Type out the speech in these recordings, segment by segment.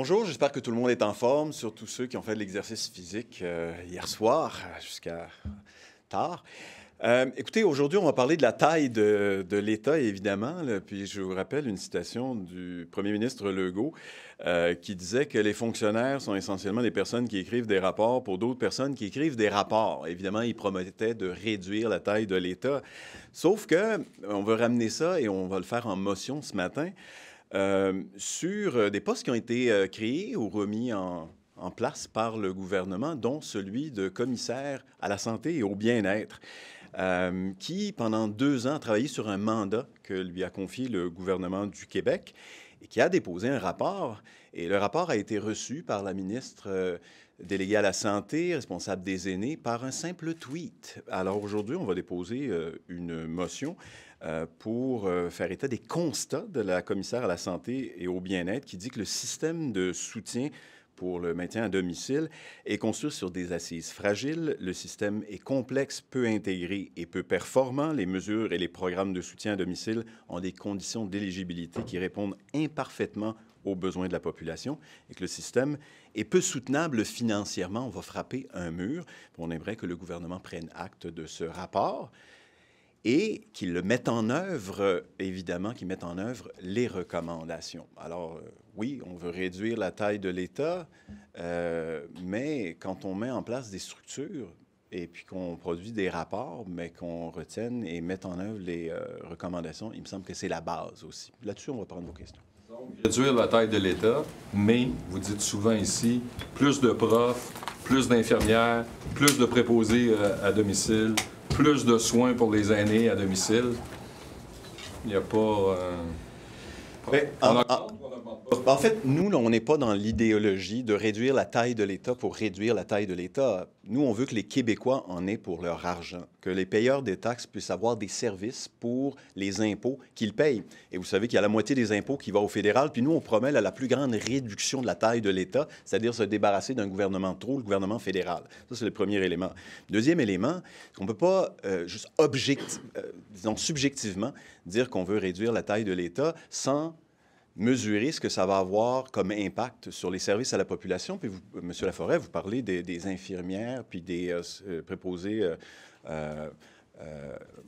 Bonjour, j'espère que tout le monde est en forme, surtout ceux qui ont fait de l'exercice physique euh, hier soir euh, jusqu'à tard. Euh, écoutez, aujourd'hui, on va parler de la taille de, l'État, évidemment. puis je vous rappelle une citation du premier ministre Legault qui disait que les fonctionnaires sont essentiellement des personnes qui écrivent des rapports pour d'autres personnes qui écrivent des rapports. Évidemment, il promettait de réduire la taille de l'État. Sauf que on veut ramener ça et on va le faire en motion ce matin. Euh, sur euh, des postes qui ont été euh, créés ou remis en, place par le gouvernement, dont celui de commissaire à la santé et au bien-être. qui, pendant deux ans, a travaillé sur un mandat que lui a confié le gouvernement du Québec et qui a déposé un rapport. Et le rapport a été reçu par la ministre déléguée à la Santé, responsable des aînés, par un simple tweet. Alors aujourd'hui, on va déposer une motion euh, pour euh, faire état des constats de la commissaire à la santé et au bien-être qui dit que le système de soutien pour le maintien à domicile est construit sur des assises fragiles. Le système est complexe, peu intégré et peu performant. Les mesures et les programmes de soutien à domicile ont des conditions d'éligibilité qui répondent imparfaitement aux besoins de la population et que le système est peu soutenable financièrement. On va frapper un mur. On aimerait que le gouvernement prenne acte de ce rapport et qu'ils le mettent en œuvre, évidemment, qu'ils mettent en œuvre les recommandations. Alors, euh, oui, on veut réduire la taille de l'État, euh, mais quand on met en place des structures et puis qu'on produit des rapports, mais qu'on retienne et mette en œuvre les euh, recommandations, il me semble que c'est la base aussi. Là-dessus, on va prendre vos questions. Donc, réduire la taille de l'État, mais vous dites souvent ici, plus de profs, plus d'infirmières, plus de préposés à domicile, plus de soins pour les aînés à domicile. Il n'y a pas. Euh, en fait, nous, on n'est pas dans l'idéologie de réduire la taille de l'État pour réduire la taille de l'État. Nous, on veut que les Québécois en aient pour leur argent, que les payeurs des taxes puissent avoir des services pour les impôts qu'ils payent. Et vous savez qu'il y a la moitié des impôts qui va au fédéral, puis nous, on promet la plus grande réduction de la taille de l'État, c'est-à-dire se débarrasser d'un gouvernement trop, le gouvernement fédéral. Ça, c'est le premier élément. Deuxième élément, on ne peut pas euh, juste objectivement euh, disons subjectivement dire qu'on veut réduire la taille de l'État sans mesurer ce que ça va avoir comme impact sur les services à la population. Puis, vous, euh, M. Laforêt, vous parlez des, infirmières puis des euh, euh, préposés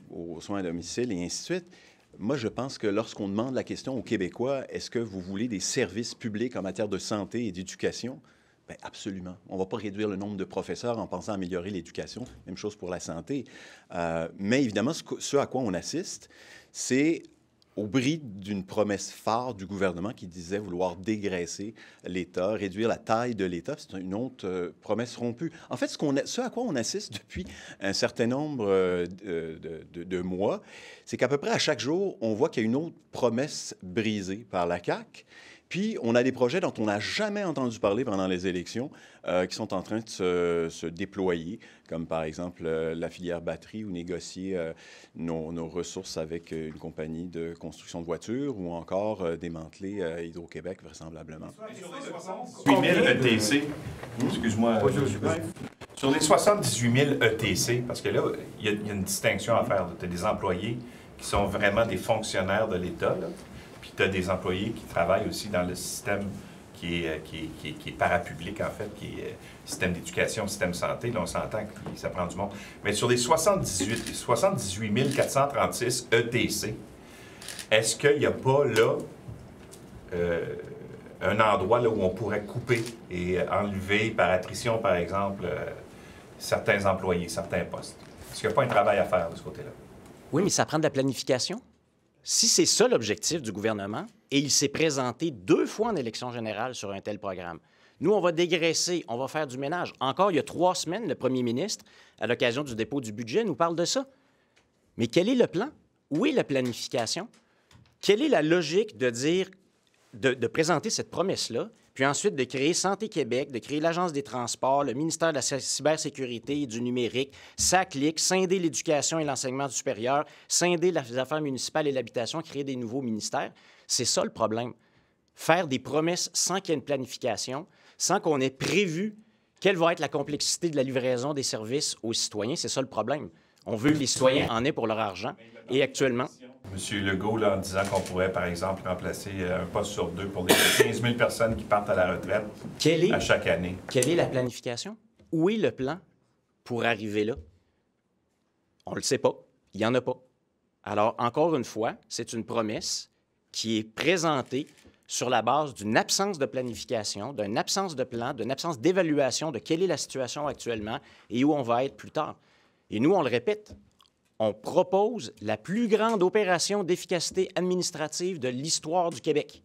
aux soins à domicile et ainsi de suite. Moi, je pense que lorsqu'on demande la question aux Québécois, est-ce que vous voulez des services publics en matière de santé et d'éducation? Bien, absolument. On ne va pas réduire le nombre de professeurs en pensant améliorer l'éducation. Même chose pour la santé. mais évidemment, ce à quoi on assiste, c'est au bris d'une promesse phare du gouvernement qui disait vouloir dégraisser l'État, réduire la taille de l'État. C'est une autre euh, promesse rompue. En fait, ce, qu'on à quoi on assiste depuis un certain nombre euh, de, de, mois, c'est qu'à peu près à chaque jour, on voit qu'il y a une autre promesse brisée par la CAQ. Puis, on a des projets dont on n'a jamais entendu parler pendant les élections euh, qui sont en train de se, déployer, comme par exemple euh, la filière batterie ou négocier euh, nos, ressources avec une compagnie de construction de voitures ou encore démanteler Hydro-Québec vraisemblablement. Sur les 78 000 ETC, moi Sur les e parce que là, il y, y, a une distinction à faire. Tu as des employés qui sont vraiment des fonctionnaires de l'État, puis tu as des employés qui travaillent aussi dans le système qui est, euh, qui, qui, parapublic, en fait, qui est euh, système d'éducation, système santé. Là, on s'entend que ça prend du monde. Mais sur les 78, 78 436 ETC, est-ce qu'il n'y a pas là euh, un endroit où on pourrait couper et enlever par attrition, par exemple, certains employés, certains postes? Est-ce qu'il n'y a pas un travail à faire de ce côté-là? Oui, mais ça prend de la planification si c'est ça l'objectif du gouvernement, et il s'est présenté deux fois en élection générale sur un tel programme, nous, on va dégraisser, on va faire du ménage. Encore il y a trois semaines, le premier ministre, à l'occasion du dépôt du budget, nous parle de ça. Mais quel est le plan? Où est la planification? Quelle est la logique de dire, de présenter cette promesse-là puis ensuite, de créer Santé Québec, de créer l'Agence des transports, le ministère de la cybersécurité et du numérique, SACLIC, scinder l'éducation et l'enseignement supérieur, scinder les affaires municipales et l'habitation, créer des nouveaux ministères. C'est ça le problème. Faire des promesses sans qu'il y ait une planification, sans qu'on ait prévu quelle va être la complexité de la livraison des services aux citoyens, c'est ça le problème. On veut que les citoyens en aient pour leur argent. Et actuellement, Monsieur Legault, en disant qu'on pourrait, par exemple, remplacer euh, un poste sur deux pour les 15 000 personnes qui partent à la retraite quelle est, à chaque année. Quelle est la planification? Où est le plan pour arriver là? On ne le sait pas. Il n'y en a pas. Alors, encore une fois, c'est une promesse qui est présentée sur la base d'une absence de planification, d'une absence de plan, d'une absence d'évaluation de quelle est la situation actuellement et où on va être plus tard. Et nous, on le répète, on propose la plus grande opération d'efficacité administrative de l'histoire du Québec.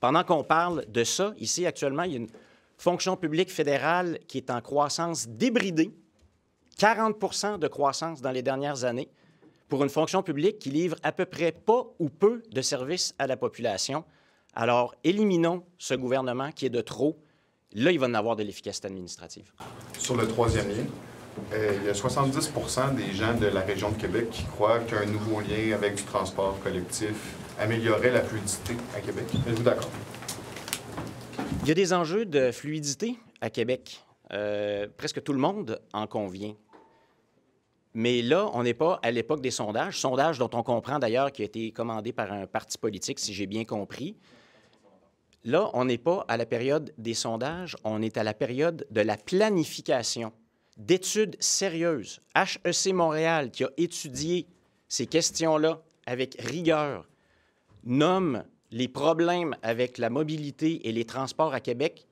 Pendant qu'on parle de ça, ici actuellement, il y a une fonction publique fédérale qui est en croissance débridée, 40 de croissance dans les dernières années, pour une fonction publique qui livre à peu près pas ou peu de services à la population. Alors, éliminons ce gouvernement qui est de trop. Là, il va en avoir de l'efficacité administrative. Sur le troisième lien, euh, il y a 70 des gens de la région de Québec qui croient qu'un nouveau lien avec du transport collectif améliorerait la fluidité à Québec. Êtes-vous d'accord? Il y a des enjeux de fluidité à Québec. Euh, presque tout le monde en convient. Mais là, on n'est pas à l'époque des sondages. sondages dont on comprend d'ailleurs qui a été commandé par un parti politique, si j'ai bien compris. Là, on n'est pas à la période des sondages, on est à la période de la planification d'études sérieuses. HEC Montréal, qui a étudié ces questions-là avec rigueur, nomme les problèmes avec la mobilité et les transports à Québec,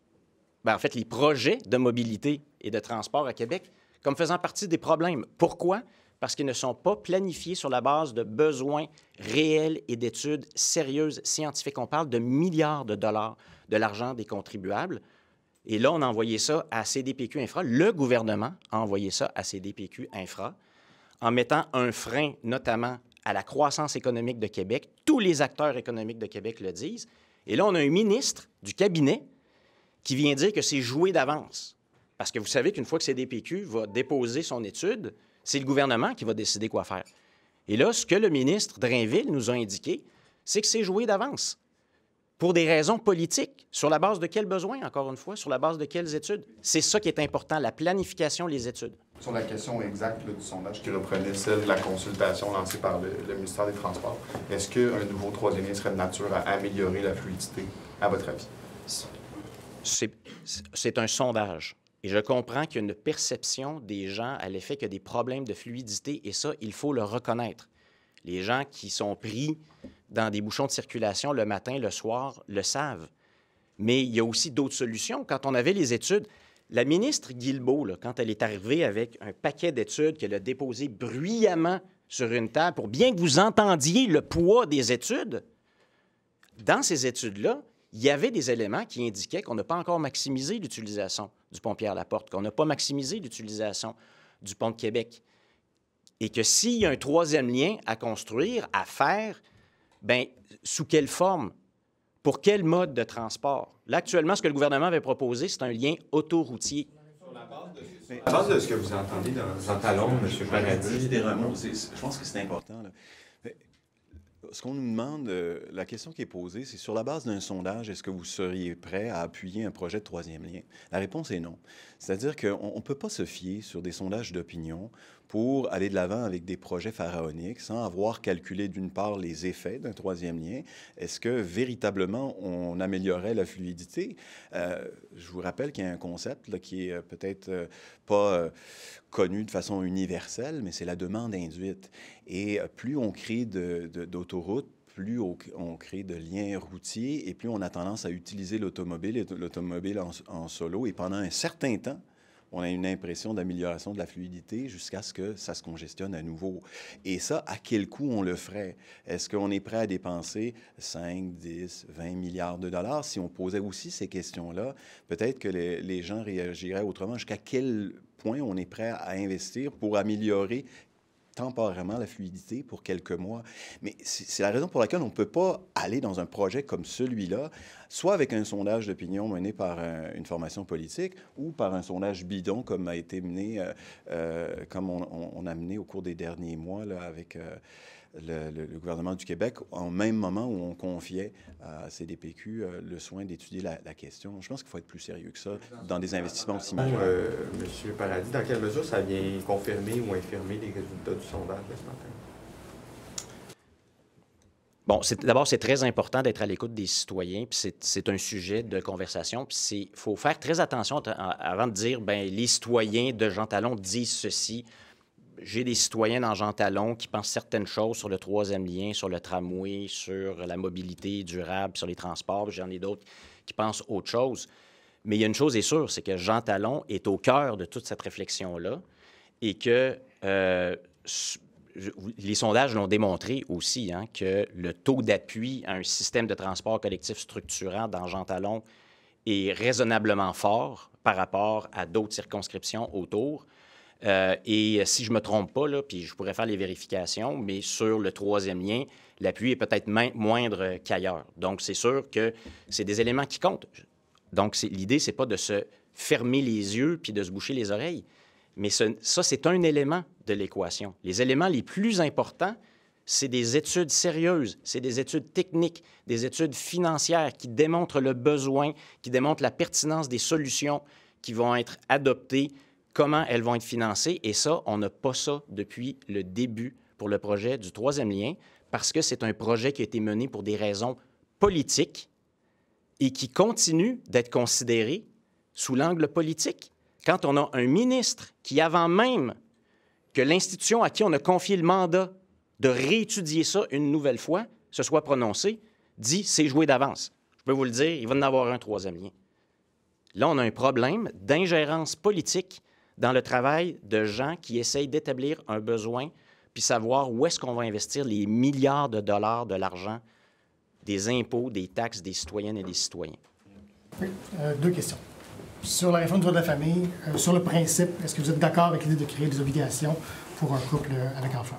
ben, en fait, les projets de mobilité et de transport à Québec, comme faisant partie des problèmes. Pourquoi? Parce qu'ils ne sont pas planifiés sur la base de besoins réels et d'études sérieuses scientifiques. On parle de milliards de dollars de l'argent des contribuables. Et là, on a envoyé ça à CDPQ Infra. Le gouvernement a envoyé ça à CDPQ Infra en mettant un frein notamment à la croissance économique de Québec. Tous les acteurs économiques de Québec le disent. Et là, on a un ministre du cabinet qui vient dire que c'est joué d'avance. Parce que vous savez qu'une fois que CDPQ va déposer son étude, c'est le gouvernement qui va décider quoi faire. Et là, ce que le ministre Drainville nous a indiqué, c'est que c'est joué d'avance pour des raisons politiques. Sur la base de quels besoins, encore une fois? Sur la base de quelles études? C'est ça qui est important, la planification, les études. Sur la question exacte du sondage qui reprenait celle de la consultation lancée par le, ministère des Transports, est-ce qu'un nouveau troisième lien serait de nature à améliorer la fluidité, à votre avis? C'est un sondage. Et je comprends qu'il y a une perception des gens à l'effet qu'il y a des problèmes de fluidité, et ça, il faut le reconnaître. Les gens qui sont pris dans des bouchons de circulation le matin, le soir, le savent. Mais il y a aussi d'autres solutions. Quand on avait les études, la ministre Guilbeault, quand elle est arrivée avec un paquet d'études qu'elle a déposé bruyamment sur une table pour bien que vous entendiez le poids des études, dans ces études-là, il y avait des éléments qui indiquaient qu'on n'a pas encore maximisé l'utilisation du pont pierre porte, qu'on n'a pas maximisé l'utilisation du pont de Québec. Et que s'il y a un troisième lien à construire, à faire, ben sous quelle forme? Pour quel mode de transport? Là, actuellement, ce que le gouvernement avait proposé, c'est un lien autoroutier. à base de ce que vous entendez dans, dans Talon, M. Paradis... Des je pense que c'est important. ce qu'on nous demande, euh, la question qui est posée, c'est sur la base d'un sondage, est-ce que vous seriez prêt à appuyer un projet de troisième lien? La réponse est non. C'est-à-dire qu'on ne peut pas se fier sur des sondages d'opinion pour aller de l'avant avec des projets pharaoniques sans avoir calculé d'une part les effets d'un troisième lien? Est-ce que véritablement on améliorait la fluidité? Euh, je vous rappelle qu'il y a un concept qui est euh, peut-être euh, pas connu de façon universelle, mais c'est la demande induite. Et plus on crée d'autoroutes, plus on crée de liens routiers et plus on a tendance à utiliser l'automobile l'automobile en solo. Et pendant un certain temps, on a une impression d'amélioration de la fluidité jusqu'à ce que ça se congestionne à nouveau. Et ça, à quel coût on le ferait? Est-ce qu'on est prêt à dépenser 5, 10, 20 milliards de dollars? Si on posait aussi ces questions-là, peut-être que les, les gens réagiraient autrement. Jusqu'à quel point on est prêt à investir pour améliorer temporairement la fluidité pour quelques mois. Mais c'est la raison pour laquelle on ne peut pas aller dans un projet comme celui-là, soit avec un sondage d'opinion mené par euh, une formation politique ou par un sondage bidon comme a été mené, euh, euh, comme on, a mené au cours des derniers mois là, avec le, gouvernement du Québec, en même moment où on confiait à CDPQ euh, le soin d'étudier la, question. Je pense qu'il faut être plus sérieux que ça dans des investissements aussi euh, majeurs. Monsieur Paradis, dans quelle mesure ça vient confirmer ou infirmer les résultats du sondage de ce matin? Bon, d'abord, c'est très important d'être à l'écoute des citoyens, puis c'est un sujet de conversation, puis il faut faire très attention avant de dire, ben les citoyens de Jean Talon disent ceci j'ai des citoyens dans Jean Talon qui pensent certaines choses sur le troisième lien, sur le tramway, sur la mobilité durable, sur les transports. J'en ai d'autres qui pensent autre chose. Mais il y a une chose est sûre, c'est que Jean Talon est au cœur de toute cette réflexion-là et que euh, les sondages l'ont démontré aussi, hein, que le taux d'appui à un système de transport collectif structurant dans Jean Talon est raisonnablement fort par rapport à d'autres circonscriptions autour. Euh, et euh, si je ne me trompe pas, là, puis je pourrais faire les vérifications, mais sur le troisième lien, l'appui est peut-être moindre qu'ailleurs. Donc, c'est sûr que c'est des éléments qui comptent. Donc, l'idée, ce n'est pas de se fermer les yeux puis de se boucher les oreilles, mais ça, c'est un élément de l'équation. Les éléments les plus importants, c'est des études sérieuses, c'est des études techniques, des études financières qui démontrent le besoin, qui démontrent la pertinence des solutions qui vont être adoptées comment elles vont être financées. Et ça, on n'a pas ça depuis le début pour le projet du troisième lien, parce que c'est un projet qui a été mené pour des raisons politiques et qui continue d'être considéré sous l'angle politique. Quand on a un ministre qui, avant même que l'institution à qui on a confié le mandat de réétudier ça une nouvelle fois se soit prononcé, dit c'est joué d'avance. Je peux vous le dire, il va en avoir un troisième lien. Là, on a un problème d'ingérence politique dans le travail de gens qui essayent d'établir un besoin puis savoir où est-ce qu'on va investir les milliards de dollars de l'argent des impôts, des taxes des citoyennes et des citoyens. Euh, deux questions. Sur la réforme du droit de la famille, euh, sur le principe, est-ce que vous êtes d'accord avec l'idée de créer des obligations pour un couple euh, avec enfant?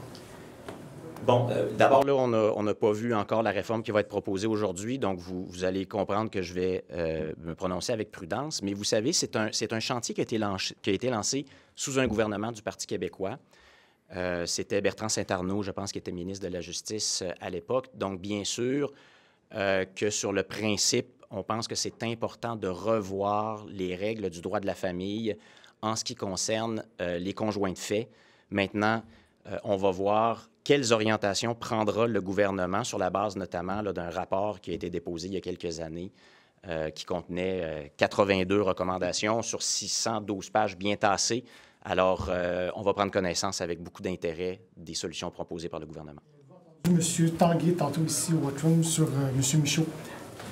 Bon, euh, d'abord, là, on n'a pas vu encore la réforme qui va être proposée aujourd'hui, donc vous, allez comprendre que je vais euh, me prononcer avec prudence. Mais vous savez, c'est un, chantier qui a, été lancé, sous un gouvernement du Parti québécois. Euh, c'était Bertrand Saint-Arnaud, je pense, qui était ministre de la Justice à l'époque. Donc, bien sûr que sur le principe, on pense que c'est important de revoir les règles du droit de la famille en ce qui concerne les conjoints de fait. Maintenant, euh, on va voir quelles orientations prendra le gouvernement sur la base notamment d'un rapport qui a été déposé il y a quelques années euh, qui contenait 82 euh, recommandations sur 612 pages bien tassées. Alors, on va prendre connaissance avec beaucoup d'intérêt des solutions proposées par le gouvernement. Monsieur Tanguy, tantôt ici au Watchroom, sur Monsieur Michaud,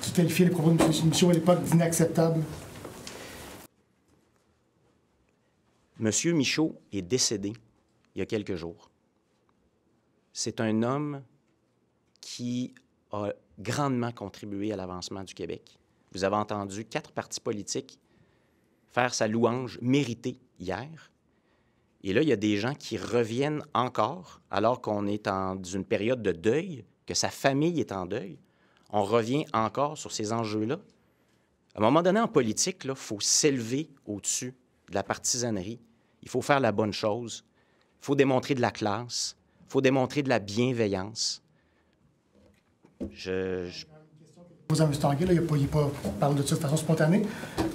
qui les propos de M. Michaud à l'époque d'inacceptables. Monsieur Michaud est décédé il y a quelques jours. C'est un homme qui a grandement contribué à l'avancement du Québec. Vous avez entendu quatre partis politiques faire sa louange méritée hier. Et là, il y a des gens qui reviennent encore, alors qu'on est dans une période de deuil, que sa famille est en deuil. On revient encore sur ces enjeux-là. À un moment donné, en politique, il faut s'élever au-dessus de la partisanerie. Il faut faire la bonne chose faut démontrer de la classe, faut démontrer de la bienveillance. Je... je... Vous là, il n'y pas parle de ça de façon spontanée.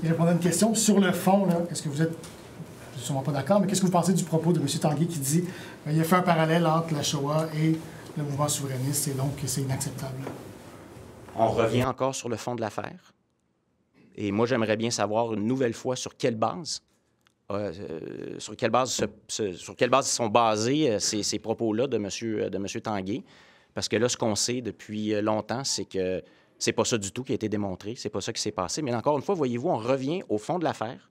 Il répondait à une question sur le fond. Est-ce que vous êtes je suis sûrement pas d'accord, mais qu'est-ce que vous pensez du propos de M. Tanguy qui dit qu'il euh, a fait un parallèle entre la Shoah et le mouvement souverainiste et donc que c'est inacceptable? On revient encore sur le fond de l'affaire. Et moi, j'aimerais bien savoir une nouvelle fois sur quelle base euh, euh, sur, quelle base sur quelle base sont basés euh, ces, propos-là de M. Monsieur, de monsieur Tanguay. Parce que là, ce qu'on sait depuis longtemps, c'est que c'est pas ça du tout qui a été démontré, c'est pas ça qui s'est passé. Mais encore une fois, voyez-vous, on revient au fond de l'affaire,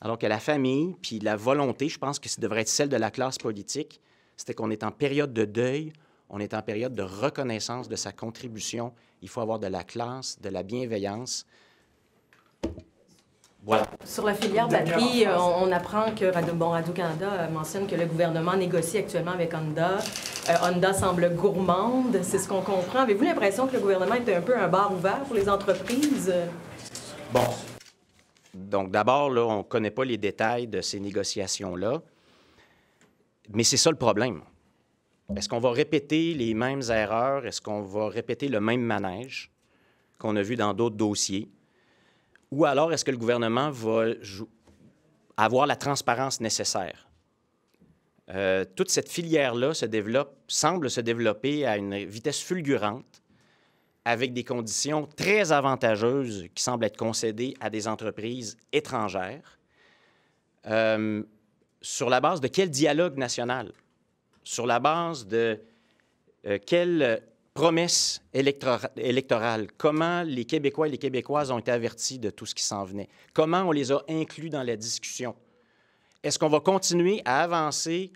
alors que la famille, puis la volonté, je pense que ça devrait être celle de la classe politique, c'était qu'on est en période de deuil, on est en période de reconnaissance de sa contribution. Il faut avoir de la classe, de la bienveillance. Sur la filière batterie, euh, on, apprend que Radio, Canada euh, mentionne que le gouvernement négocie actuellement avec Honda. Euh, Honda semble gourmande, c'est ce qu'on comprend. Avez-vous l'impression que le gouvernement est un peu un bar ouvert pour les entreprises? Bon. Donc d'abord, là, on ne connaît pas les détails de ces négociations-là. Mais c'est ça le problème. Est-ce qu'on va répéter les mêmes erreurs? Est-ce qu'on va répéter le même manège qu'on a vu dans d'autres dossiers? Ou alors, est-ce que le gouvernement va avoir la transparence nécessaire? Euh, toute cette filière-là semble se développer à une vitesse fulgurante, avec des conditions très avantageuses qui semblent être concédées à des entreprises étrangères. Euh, sur la base de quel dialogue national? Sur la base de euh, quel promesses électorales, comment les Québécois et les Québécoises ont été avertis de tout ce qui s'en venait, comment on les a inclus dans la discussion. Est-ce qu'on va continuer à avancer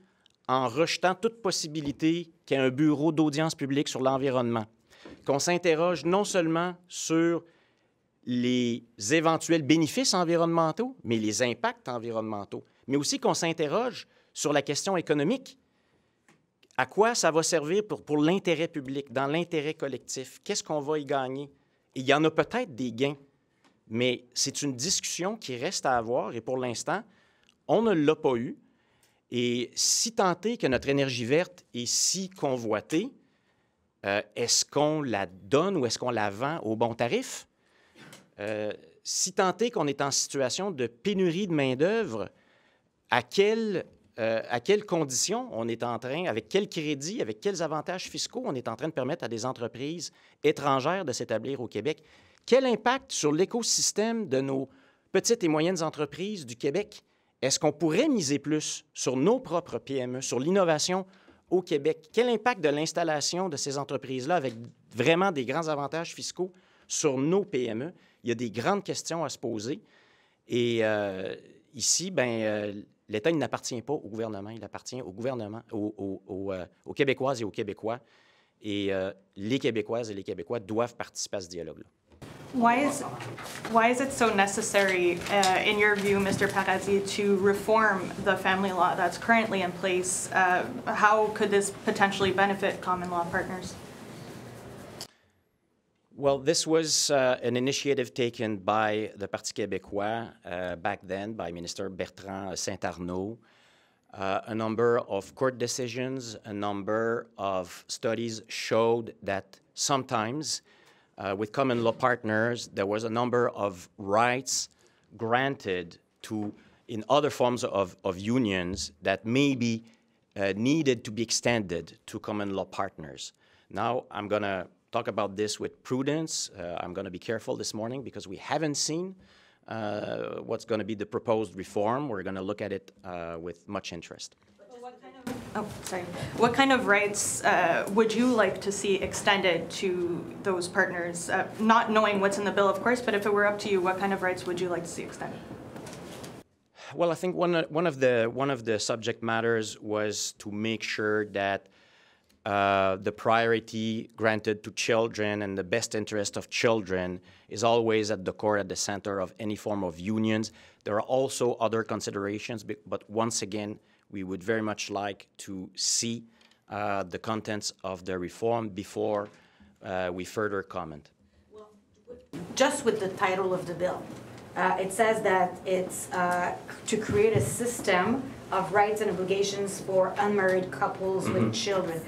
en rejetant toute possibilité qu'il y ait un bureau d'audience publique sur l'environnement, qu'on s'interroge non seulement sur les éventuels bénéfices environnementaux, mais les impacts environnementaux, mais aussi qu'on s'interroge sur la question économique. À quoi ça va servir pour, pour l'intérêt public, dans l'intérêt collectif? Qu'est-ce qu'on va y gagner? il y en a peut-être des gains, mais c'est une discussion qui reste à avoir et pour l'instant, on ne l'a pas eu. Et si tant est que notre énergie verte est si convoitée, euh, est-ce qu'on la donne ou est-ce qu'on la vend au bon tarif? Euh, si est qu'on est en situation de pénurie de main-d'œuvre, à quel euh, à quelles conditions on est en train, avec quels crédits, avec quels avantages fiscaux on est en train de permettre à des entreprises étrangères de s'établir au Québec. Quel impact sur l'écosystème de nos petites et moyennes entreprises du Québec? Est-ce qu'on pourrait miser plus sur nos propres PME, sur l'innovation au Québec? Quel impact de l'installation de ces entreprises-là avec vraiment des grands avantages fiscaux sur nos PME? Il y a des grandes questions à se poser. Et euh, ici, ben, euh, l'État, il n'appartient pas au gouvernement, il appartient au gouvernement, aux, aux, euh, aux Québécoises et aux Québécois. Et euh, les Québécoises et les Québécois doivent participer à ce dialogue-là. Why is, why is it so necessary, uh, in your view, Mr. Paradis, to reform the family law that's currently in place? Uh, how could this potentially benefit common law partners? Well, this was uh, an initiative taken by the Parti Québécois uh, back then by Minister Bertrand Saint-Arnaud. Uh, a number of court decisions, a number of studies showed that sometimes uh, with common law partners, there was a number of rights granted to in other forms of, of unions that maybe uh, needed to be extended to common law partners. Now I'm going to talk about this with prudence. Uh, I'm going to be careful this morning because we haven't seen uh, what's going to be the proposed reform. We're going to look at it uh, with much interest. oh, sorry. What kind of rights uh, would you like to see extended to those partners? Uh, not knowing what's in the bill, of course, but if it were up to you, what kind of rights would you like to see extended? Well, I think one, one, of the, one of the subject matters was to make sure that uh, the priority granted to children and the best interest of children is always at the core, at the center of any form of unions. There are also other considerations, but once again, we would very much like to see uh, the contents of the reform before uh, we further comment. just with the title of the bill, uh, it says that it's uh, to create a system of rights and obligations for unmarried couples mm -hmm. with mm-hmm. children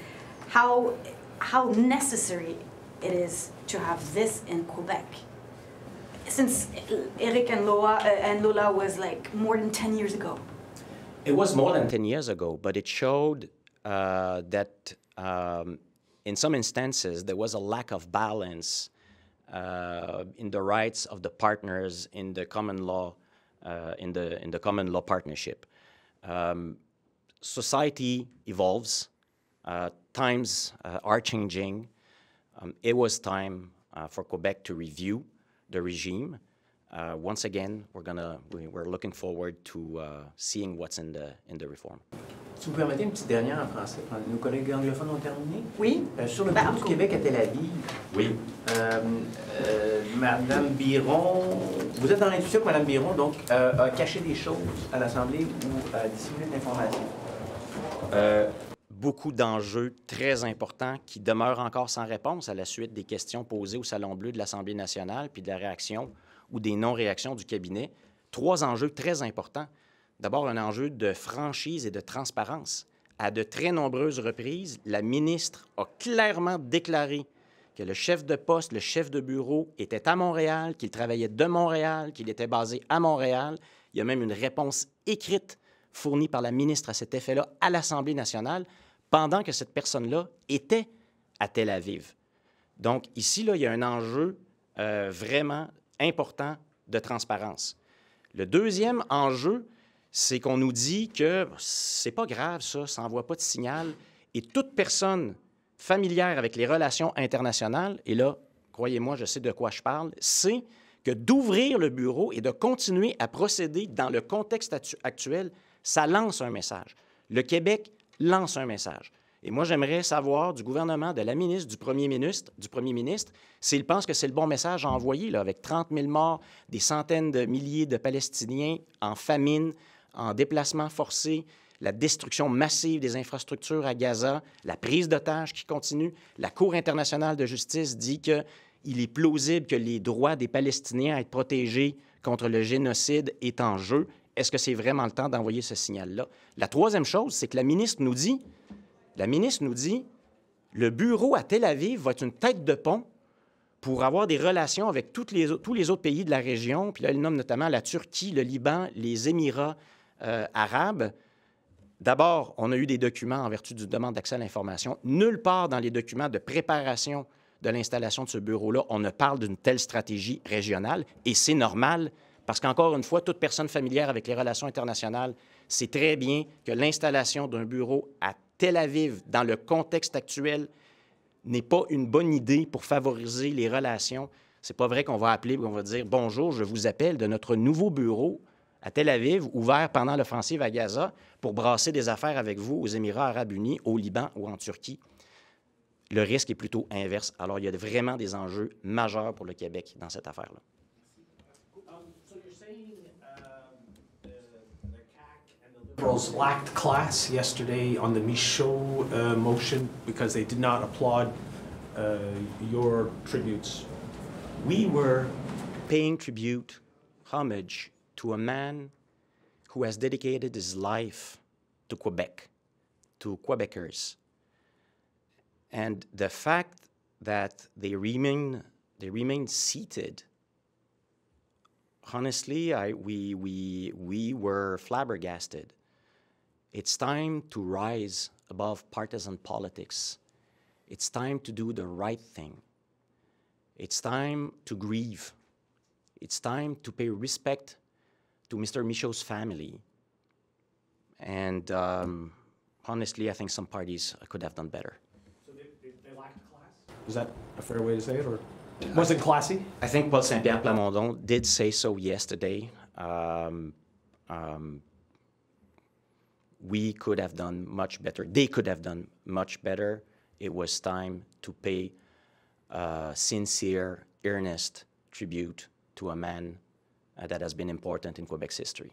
how, how necessary it is to have this in Quebec. Since Eric and Lola, uh, and Lola was like more than 10 years ago. It was more than 10 years ago, but it showed uh, that um, in some instances there was a lack of balance uh, in the rights of the partners in the common law, uh, in, the, in the common law partnership. Um, society evolves. Uh, times uh, are changing. Um, it was time uh, for Quebec to review the regime. Uh, once again, we're gonna we're looking forward to uh, seeing what's in the in the reform. Si vous permettez une petite dernière en français, euh, nos collègues anglophones ont terminé. Oui. Euh, sur le bah, du Québec à Tel Aviv. Oui. Euh, euh, Madame Biron, vous êtes dans l'intuition que Madame Biron donc a caché des choses à l'Assemblée ou a dissimulé de l'information beaucoup d'enjeux très importants qui demeurent encore sans réponse à la suite des questions posées au Salon bleu de l'Assemblée nationale, puis de la réaction ou des non-réactions du cabinet. Trois enjeux très importants. D'abord, un enjeu de franchise et de transparence. À de très nombreuses reprises, la ministre a clairement déclaré que le chef de poste, le chef de bureau était à Montréal, qu'il travaillait de Montréal, qu'il était basé à Montréal. Il y a même une réponse écrite fournie par la ministre à cet effet-là à l'Assemblée nationale pendant que cette personne-là était à Tel Aviv. Donc, ici, là, il y a un enjeu euh, vraiment important de transparence. Le deuxième enjeu, c'est qu'on nous dit que c'est pas grave, ça, ça n'envoie pas de signal. Et toute personne familière avec les relations internationales, et là, croyez-moi, je sais de quoi je parle, sait que d'ouvrir le bureau et de continuer à procéder dans le contexte actuel, ça lance un message. Le Québec lance un message. Et moi, j'aimerais savoir du gouvernement, de la ministre, du premier ministre, du premier ministre, s'il pense que c'est le bon message à envoyer, là, avec 30 000 morts, des centaines de milliers de Palestiniens en famine, en déplacement forcé, la destruction massive des infrastructures à Gaza, la prise d'otages qui continue. La Cour internationale de justice dit qu'il est plausible que les droits des Palestiniens à être protégés contre le génocide est en jeu est-ce que c'est vraiment le temps d'envoyer ce signal-là? La troisième chose, c'est que la ministre nous dit, la ministre nous dit, le bureau à Tel Aviv va être une tête de pont pour avoir des relations avec tous les autres pays de la région. Puis là, elle nomme notamment la Turquie, le Liban, les Émirats euh, arabes. D'abord, on a eu des documents en vertu du demande d'accès à l'information. Nulle part dans les documents de préparation de l'installation de ce bureau-là, on ne parle d'une telle stratégie régionale, et c'est normal parce qu'encore une fois, toute personne familière avec les relations internationales sait très bien que l'installation d'un bureau à Tel Aviv, dans le contexte actuel, n'est pas une bonne idée pour favoriser les relations. C'est pas vrai qu'on va appeler ou qu'on va dire bonjour, je vous appelle de notre nouveau bureau à Tel Aviv, ouvert pendant l'offensive à Gaza, pour brasser des affaires avec vous aux Émirats arabes unis, au Liban ou en Turquie. Le risque est plutôt inverse. Alors, il y a vraiment des enjeux majeurs pour le Québec dans cette affaire-là. Liberals lacked class yesterday on the Michaud uh, motion because they did not applaud uh, your tributes. We were paying tribute, homage to a man who has dedicated his life to Quebec, to Quebecers. And the fact that they remain, they remain seated honestly, I, we, we, we were flabbergasted. It's time to rise above partisan politics. It's time to do the right thing. It's time to grieve. It's time to pay respect to Mr. Michaud's family. And um, honestly, I think some parties could have done better. So they, they, they lacked class? Is that a fair way to say it, or uh, was it classy? I think Paul Saint-Pierre Plamondon did say so yesterday. Um, um, we could have done much better. They could have done much better. It was time to pay a uh, sincere, earnest tribute to a man uh, that has been important in Quebec's history.